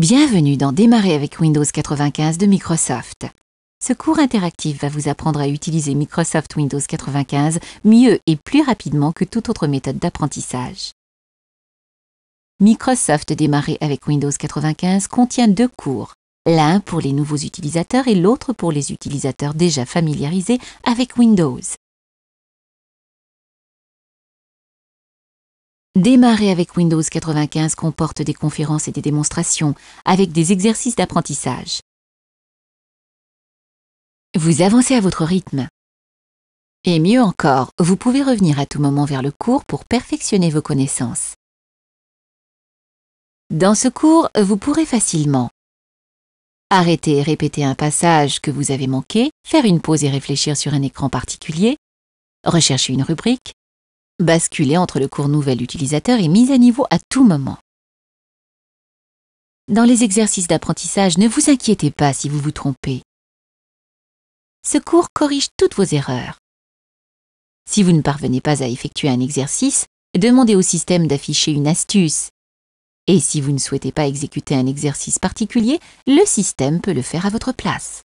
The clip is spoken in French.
Bienvenue dans Démarrer avec Windows 95 de Microsoft. Ce cours interactif va vous apprendre à utiliser Microsoft Windows 95 mieux et plus rapidement que toute autre méthode d'apprentissage. Microsoft Démarrer avec Windows 95 contient deux cours, l'un pour les nouveaux utilisateurs et l'autre pour les utilisateurs déjà familiarisés avec Windows. Démarrer avec Windows 95 comporte des conférences et des démonstrations avec des exercices d'apprentissage. Vous avancez à votre rythme. Et mieux encore, vous pouvez revenir à tout moment vers le cours pour perfectionner vos connaissances. Dans ce cours, vous pourrez facilement arrêter et répéter un passage que vous avez manqué, faire une pause et réfléchir sur un écran particulier, rechercher une rubrique, basculer entre le cours nouvel utilisateur et mise à niveau à tout moment. Dans les exercices d'apprentissage, ne vous inquiétez pas si vous vous trompez. Ce cours corrige toutes vos erreurs. Si vous ne parvenez pas à effectuer un exercice, demandez au système d'afficher une astuce. Et si vous ne souhaitez pas exécuter un exercice particulier, le système peut le faire à votre place.